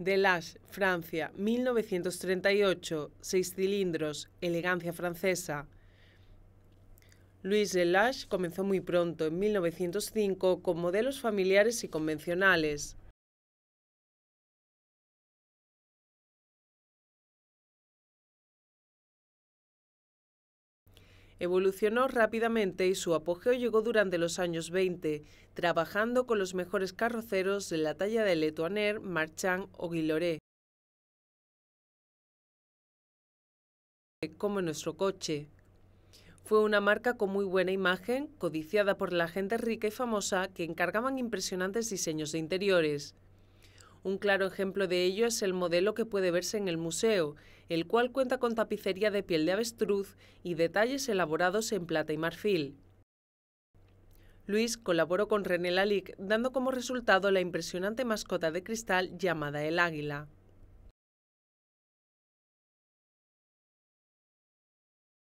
Delage, Francia, 1938, seis cilindros, elegancia francesa. Louis Delage comenzó muy pronto, en 1905, con modelos familiares y convencionales. Evolucionó rápidamente y su apogeo llegó durante los años 20, trabajando con los mejores carroceros de la talla de Letoaner, Marchand o Guilloret. Como nuestro coche. Fue una marca con muy buena imagen, codiciada por la gente rica y famosa que encargaban impresionantes diseños de interiores. Un claro ejemplo de ello es el modelo que puede verse en el museo, el cual cuenta con tapicería de piel de avestruz y detalles elaborados en plata y marfil. Luis colaboró con René Lalique, dando como resultado la impresionante mascota de cristal llamada el águila.